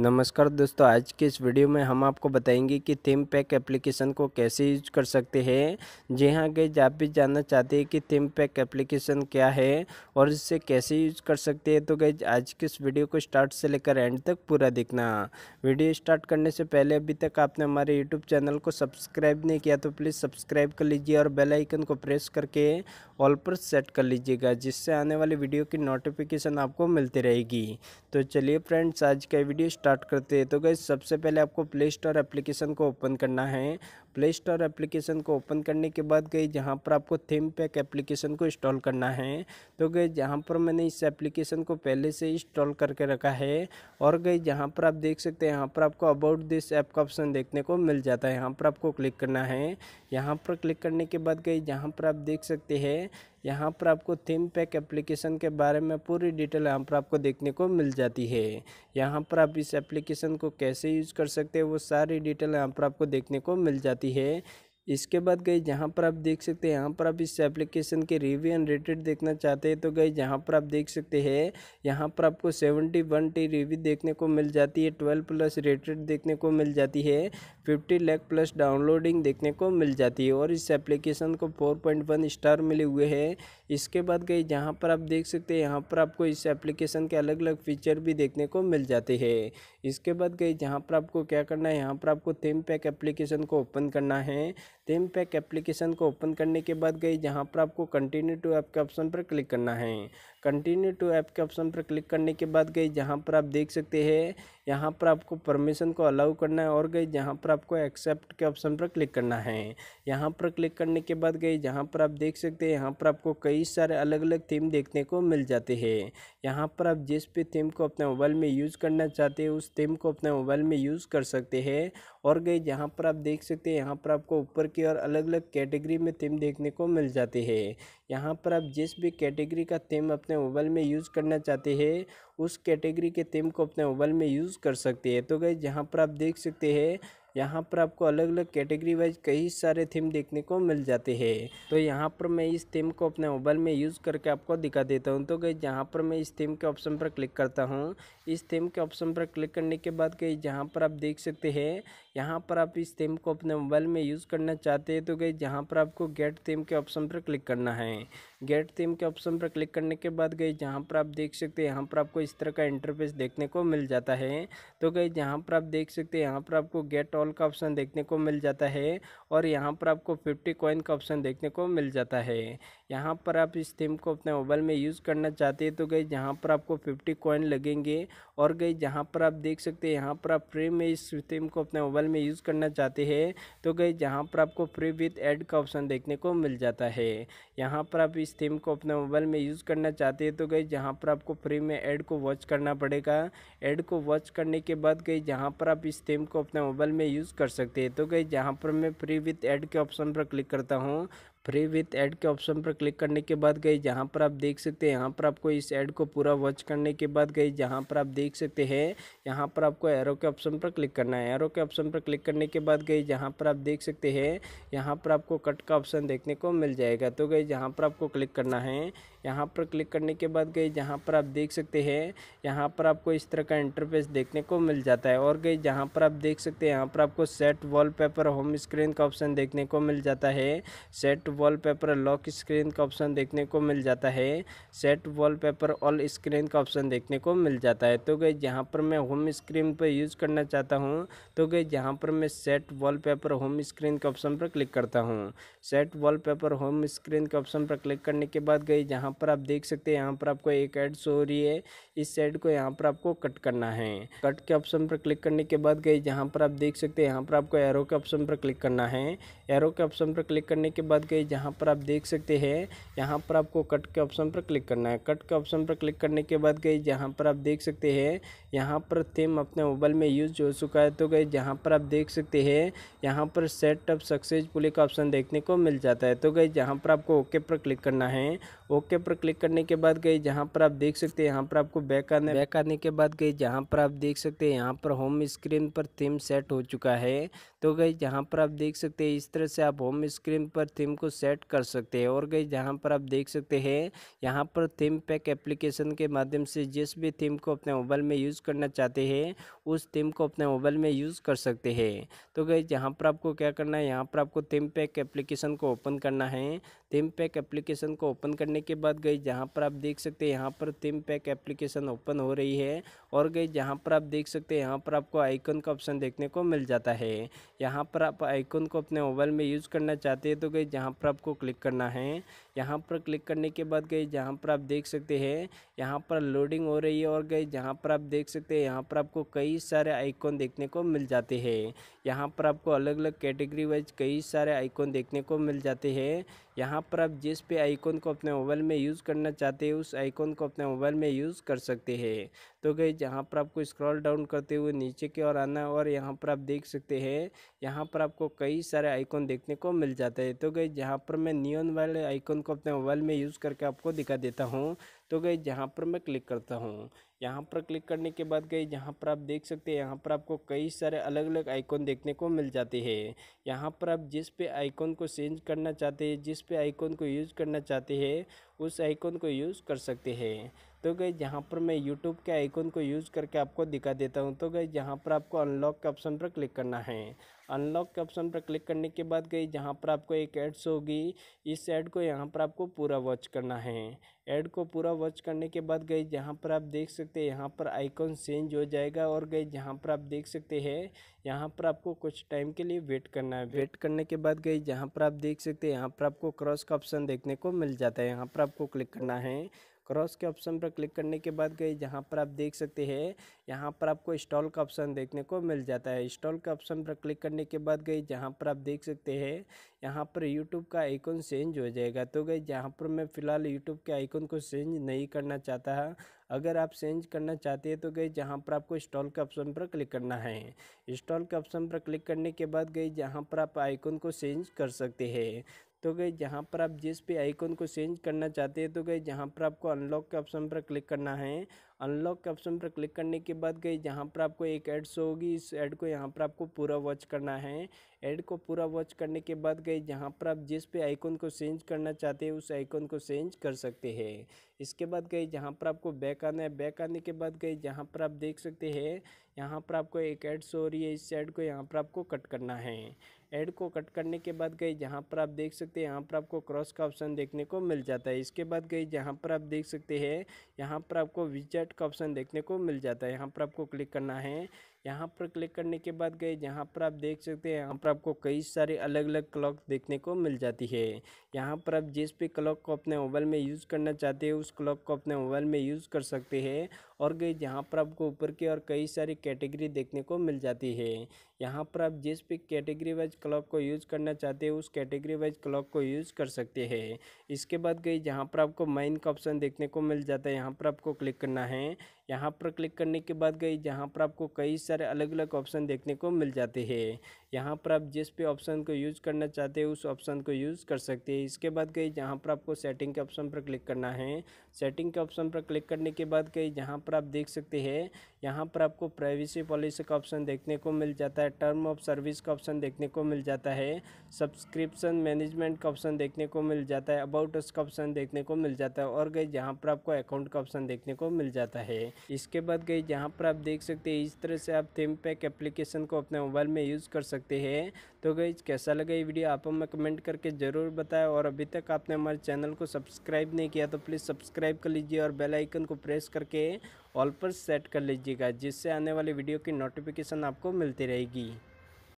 नमस्कार दोस्तों आज के इस वीडियो में हम आपको बताएंगे कि थीम पैक एप्लीकेशन को कैसे यूज कर सकते हैं जी हाँ गई आप भी जानना चाहते हैं कि थीम पैक एप्लीकेशन क्या है और इससे कैसे यूज कर सकते हैं तो गई आज के इस वीडियो को स्टार्ट से लेकर एंड तक पूरा देखना वीडियो स्टार्ट करने से पहले अभी तक आपने हमारे यूट्यूब चैनल को सब्सक्राइब नहीं किया तो प्लीज़ सब्सक्राइब कर लीजिए और बेलाइकन को प्रेस करके ऑल पर सेट कर लीजिएगा जिससे आने वाली वीडियो की नोटिफिकेशन आपको मिलती रहेगी तो चलिए फ्रेंड्स आज का वीडियो स्टार्ट करते हैं तो गई सबसे पहले आपको प्ले स्टोर एप्लीकेशन को ओपन करना है प्ले स्टोर एप्लीकेशन को ओपन करने के बाद गई जहाँ पर आपको थीम पैक एप्लीकेशन को इंस्टॉल करना है तो गई जहाँ पर मैंने इस एप्लीकेशन को पहले से इंस्टॉल करके रखा है और गई जहाँ पर आप देख सकते हैं यहाँ पर आपको अबाउट दिस ऐप का ऑप्शन देखने को मिल जाता है यहाँ पर आपको क्लिक करना है यहाँ पर क्लिक करने के बाद गई जहाँ पर आप देख सकते हैं यहाँ पर आपको थीम पैक एप्लीकेशन के बारे में पूरी डिटेल यहाँ पर आपको देखने को मिल जाती है यहाँ पर आप इस एप्लीकेशन को कैसे यूज कर सकते हैं वो सारी डिटेल यहाँ पर आपको देखने को मिल जाती है इसके बाद गई जहाँ पर आप देख सकते हैं यहाँ पर आप इस एप्लीकेशन के रिव्यू एंड रेटेड देखना चाहते हैं तो गई जहाँ पर आप देख सकते हैं यहाँ पर आपको सेवेंटी वन टी रिव्यू देखने को मिल जाती है ट्वेल्व प्लस रेटेड देखने को मिल जाती है फिफ्टी लैख प्लस डाउनलोडिंग देखने को मिल जाती है और इस एप्लीकेशन को फोर पॉइंट वन स्टार मिले हुए हैं इसके बाद गई जहाँ पर आप देख सकते हैं यहाँ पर आपको इस एप्लीकेशन के अलग अलग फीचर भी देखने को मिल जाते हैं इसके बाद गई जहाँ पर आपको क्या करना है यहाँ पर आपको थीम पैक एप्लीकेशन को ओपन करना है थीम पैक एप्लीकेशन को ओपन करने के बाद गई जहाँ पर आपको कंटिन्यू टू ऐप के ऑप्शन पर क्लिक करना है कंटिन्यू टू ऐप के ऑप्शन पर क्लिक करने के बाद गई जहाँ पर आप देख सकते हैं यहाँ पर आपको परमिशन को अलाउ करना है और गई जहाँ पर आपको एक्सेप्ट के ऑप्शन पर क्लिक करना है यहाँ पर क्लिक करने के बाद गई जहाँ पर आप देख सकते हैं यहाँ पर आपको कई सारे अलग अलग थीम देखने को मिल जाते हैं यहाँ पर आप जिस भी थीम को अपने मोबाइल में यूज़ करना चाहते हैं उस थीम को अपने मोबाइल में यूज़ कर सकते हैं और गई जहाँ पर आप देख सकते हैं यहाँ पर आपको ऊपर की और अलग अलग कैटेगरी में थीम देखने को मिल जाती है यहाँ पर आप जिस भी कैटेगरी का थीम अपने मोबाइल में यूज़ करना चाहते हैं उस कैटेगरी के थीम को अपने मोबाइल में यूज़ कर सकते हैं तो गए जहाँ पर आप देख सकते हैं यहाँ पर आपको अलग अलग कैटेगरी वाइज कई सारे थीम देखने को मिल जाते हैं तो यहाँ पर मैं इस थीम को अपने मोबाइल में यूज़ करके आपको दिखा देता हूँ तो गई जहाँ पर मैं इस थीम के ऑप्शन पर क्लिक करता हूँ इस थीम के ऑप्शन पर क्लिक करने के बाद गई जहाँ पर आप देख सकते हैं यहाँ पर आप इस थीम को अपने मोबाइल में यूज़ करना चाहते हैं तो गई जहाँ पर आपको गेट थीम के ऑप्शन पर क्लिक करना है गेट थीम के ऑप्शन पर क्लिक करने के बाद गई जहाँ पर आप देख सकते हैं यहाँ पर आपको इस तरह का इंटरफेस देखने को मिल जाता है तो गई यहाँ पर आप देख सकते हैं यहाँ पर आपको गेट ऑल का ऑप्शन देखने को मिल जाता है और यहाँ पर आपको फिफ्टी कॉइन का ऑप्शन देखने को मिल जाता है यहाँ पर आप इस थीम को अपने मोबाइल में यूज़ करना चाहते हैं तो गई जहाँ पर आपको फिफ्टी कॉइन लगेंगे और गई जहाँ पर आप देख सकते हैं यहाँ पर आप फ्री में इस थीम को अपने मोबाइल में यूज़ करना चाहते हैं तो गई जहाँ पर आपको फ्री विथ एड का ऑप्शन देखने को मिल जाता है यहाँ पर आप इस थीम को अपने मोबाइल में यूज़ करना चाहते हैं तो गई जहाँ पर आपको फ्री में एड को वॉच करना पड़ेगा एड को वॉच करने के बाद गई जहाँ पर आप इस थीम को अपने मोबाइल में यूज़ कर सकते हैं तो गई जहाँ पर मैं फ्री विथ एड के ऑप्शन पर क्लिक करता हूँ फ्री विथ ऐड के ऑप्शन पर क्लिक करने के बाद गई जहाँ पर आप देख सकते हैं यहाँ पर आपको इस ऐड को पूरा वॉच करने के बाद गई जहाँ पर आप देख सकते हैं यहाँ पर आपको एरो के ऑप्शन पर क्लिक करना है एरो के ऑप्शन पर क्लिक करने के बाद गई जहाँ पर आप देख सकते हैं यहाँ पर आपको कट का ऑप्शन देखने को मिल जाएगा तो गई जहाँ पर आपको क्लिक करना है यहाँ पर क्लिक करने के बाद गई जहाँ पर आप देख सकते हैं यहाँ पर आपको इस तरह का इंटरफेस देखने को मिल जाता है और गई जहाँ पर आप देख सकते हैं यहाँ पर आपको सेट वॉलपेपर होम स्क्रीन का ऑप्शन देखने को मिल जाता है सेट वॉलपेपर लॉक स्क्रीन का ऑप्शन देखने को मिल जाता है सेट वॉलपेपर ऑल स्क्रीन का ऑप्शन देखने को मिल जाता है तो गई जहाँ पर मैं होम स्क्रीन पर यूज़ करना चाहता हूँ तो गई जहाँ पर मैं सेट पेपर होम स्क्रीन के ऑप्शन पर क्लिक करता हूँ सेट पेपर होम स्क्रीन के ऑप्शन पर क्लिक करने के बाद गई जहाँ पर आप देख सकते हैं यहाँ पर आपको एक ऐड शो हो रही है इस ऐड को यहाँ पर आपको कट करना है कट के ऑप्शन पर क्लिक करने के बाद गई जहाँ पर आप देख सकते हैं यहाँ पर आपको एरो के ऑप्शन पर क्लिक करना है एरो के ऑप्शन पर क्लिक करने के बाद गई जहाँ पर आप देख सकते हैं यहाँ पर आपको कट के ऑप्शन पर क्लिक करना है कट के ऑप्शन पर क्लिक करने के बाद गई जहाँ पर आप देख सकते हैं यहाँ पर थीम अपने मोबाइल में यूज हो चुका है तो गई जहाँ पर आप देख सकते हैं यहाँ पर सेटअप सक्सेसफुली का ऑप्शन देखने को मिल जाता है तो गई जहाँ पर आपको ओके पर क्लिक करना है ओके पर क्लिक करने के बाद गई जहाँ पर आप देख सकते हैं यहाँ पर आपको बैक आने बैक आने के बाद गई जहाँ पर आप देख सकते हैं यहाँ पर होम स्क्रीन पर थीम सेट हो चुका है तो गई जहाँ पर आप देख सकते हैं इस तरह से आप होम स्क्रीन पर थीम को सेट कर सकते हैं और गई जहाँ पर आप देख सकते हैं यहाँ पर थीम पैक एप्लीकेशन के माध्यम से जिस भी थीम को अपने मोबाइल में यूज़ यूज़ करना चाहते हैं उस थीम को अपने मोबाइल में यूज़ कर सकते हैं तो गई यहाँ पर आपको क्या करना है यहाँ पर आपको थीम पैक एप्लीकेशन को ओपन करना है थीम पैक एप्लीकेशन को ओपन करने के बाद गई जहाँ पर आप देख सकते हैं यहाँ पर थीम पैक एप्लीकेशन ओपन हो रही है और गई जहाँ पर आप देख सकते हैं यहाँ पर आपको आइकन का ऑप्शन देखने को मिल जाता है यहाँ पर आप आइकन को अपने मोबाइल में यूज़ करना चाहते हैं तो गई जहाँ पर आपको क्लिक करना है यहाँ पर क्लिक करने के बाद गई जहाँ पर आप देख सकते हैं यहाँ पर लोडिंग हो रही है और गई जहाँ पर आप देख सकते हैं यहाँ पर आपको कई कई सारे आइकॉन देखने को मिल जाते हैं यहाँ पर आपको अलग अलग कैटेगरी वाइज कई सारे आइकॉन देखने को मिल जाते हैं यहाँ पर आप जिस पे आइकॉन को अपने मोबाइल में यूज़ करना चाहते हैं उस आइकॉन को अपने मोबाइल में यूज़ कर सकते हैं तो गई जहाँ पर आपको स्क्रॉल डाउन करते हुए नीचे की ओर आना और यहाँ पर आप देख सकते हैं यहाँ पर आपको कई सारे आइकॉन देखने को मिल जाते हैं तो गई जहाँ पर मैं नियन वाले आइकॉन को अपने मोबाइल में यूज़ करके आपको दिखा देता हूँ तो गई जहाँ पर मैं क्लिक करता हूँ यहाँ पर क्लिक करने के बाद गई जहाँ पर आप देख सकते हैं यहाँ पर आपको कई सारे अलग अलग आइकॉन देखने को मिल जाते हैं यहाँ पर आप जिस पे आइकॉन को चेंज करना चाहते हैं जिस पे आइकॉन को यूज़ करना चाहते हैं उस आइकॉन को यूज़ कर सकते हैं तो गई जहाँ पर मैं यूट्यूब के आइकन को यूज़ करके आपको दिखा देता हूँ तो गई जहाँ पर आपको अनलॉक के ऑप्शन पर क्लिक करना है अनलॉक के ऑप्शन पर क्लिक करने के बाद गई जहाँ पर आपको एक एड्स होगी इस एड को यहाँ पर आपको पूरा वॉच करना है एड को पूरा वॉच करने के बाद गई जहाँ पर आप देख सकते हैं यहाँ पर आइकॉन चेंज हो जाएगा और गई जहाँ पर आप देख सकते हैं यहाँ पर आपको कुछ टाइम के लिए वेट करना है वेट करने के बाद गई जहाँ पर आप देख सकते हैं यहाँ पर आपको क्रॉस का ऑप्शन देखने को मिल जाता है यहाँ पर आपको क्लिक करना है क्रॉस के ऑप्शन पर क्लिक करने के बाद गई जहाँ पर आप देख सकते हैं यहाँ पर आपको इंस्टॉल का ऑप्शन देखने को मिल जाता है इंस्टॉल के ऑप्शन पर क्लिक करने के बाद गई जहाँ पर आप देख सकते हैं यहाँ पर यूट्यूब का आइकन चेंज हो जाएगा तो गई जहाँ पर मैं फ़िलहाल यूट्यूब के आइकन को चेंज नहीं करना चाहता है अगर आप चेंज करना चाहते हैं तो गई जहाँ पर आपको इंस्टॉल के ऑप्शन पर क्लिक करना है इंस्टॉल के ऑप्शन पर क्लिक करने के बाद गई जहाँ पर आप आइकन को चेंज कर सकते हैं तो गई जहाँ पर आप जिस भी आइकॉन को चेंज करना चाहते हैं तो गई जहाँ पर आपको अनलॉक के ऑप्शन पर क्लिक करना है अनलॉक के ऑप्शन पर क्लिक करने के बाद गई जहाँ पर आपको एक ऐड शो होगी इस ऐड को यहाँ पर आपको पूरा वॉच करना है ऐड को पूरा वॉच करने के बाद गई जहाँ पर आप जिस पे आइकॉन को चेंज करना चाहते हैं उस आइकॉन को चेंज कर सकते हैं इसके बाद गई जहाँ पर आपको बैक आना है बैक आने के बाद गई जहाँ पर आप देख सकते हैं यहाँ पर आपको एक ऐड शो हो रही है इस ऐड को यहाँ पर आपको कट करना है ऐड को कट करने के बाद गई जहाँ पर आप देख सकते हैं यहाँ पर आपको क्रॉस का ऑप्शन देखने को मिल जाता है इसके बाद गई जहाँ पर आप देख सकते हैं यहाँ पर आपको विजट का ऑप्शन देखने को मिल जाता है यहाँ पर आपको क्लिक करना है यहाँ पर क्लिक करने के बाद गए यहाँ पर आप देख सकते हैं यहाँ पर आपको कई सारे अलग अलग क्लॉक देखने को मिल जाती है यहाँ पर आप जिस भी क्लॉक को अपने मोबाइल में यूज़ करना चाहते हैं उस क्लॉक को अपने मोबाइल में यूज़ कर सकते हैं और गए यहाँ पर आपको ऊपर की और कई सारी कैटेगरी देखने को मिल जाती है यहाँ पर आप जिस भी कैटेगरी वाइज क्लॉक को यूज़ करना चाहते हैं उस कैटेगरी वाइज क्लॉक को यूज़ कर सकते हैं इसके बाद गई जहाँ पर आपको माइन का ऑप्शन देखने को मिल जाता है यहाँ पर आपको क्लिक करना है यहाँ पर क्लिक करने के बाद गई जहाँ पर आपको कई सारे सारे अलग अलग ऑप्शन देखने को मिल जाते हैं यहाँ पर आप जिस भी ऑप्शन को यूज़ करना चाहते हैं उस ऑप्शन को यूज़ कर सकते हैं इसके बाद कहीं जहाँ पर आपको सेटिंग के ऑप्शन पर क्लिक करना है सेटिंग के ऑप्शन पर क्लिक करने के बाद कहीं जहाँ पर आप देख सकते हैं यहाँ पर आपको प्राइवेसी पॉलिसी का ऑप्शन देखने को मिल जाता है टर्म ऑफ सर्विस का ऑप्शन देखने को मिल जाता है सब्सक्रिप्शन मैनेजमेंट का ऑप्शन देखने को मिल जाता है अबाउट अस का ऑप्शन देखने को मिल जाता है और गई जहाँ पर आपको अकाउंट का ऑप्शन देखने को मिल जाता है इसके बाद गई जहाँ पर आप देख सकते हैं इस तरह से आप थीम पैक एप्लीकेशन को अपने मोबाइल में यूज़ कर सकते हैं तो गई कैसा लगा ये वीडियो आप हमें कमेंट करके ज़रूर बताएं और अभी तक आपने हमारे चैनल को सब्सक्राइब नहीं किया तो प्लीज़ सब्सक्राइब कर लीजिए और बेल आइकन को प्रेस करके ऑल पर सेट कर लीजिएगा जिससे आने वाली वीडियो की नोटिफिकेशन आपको मिलती रहेगी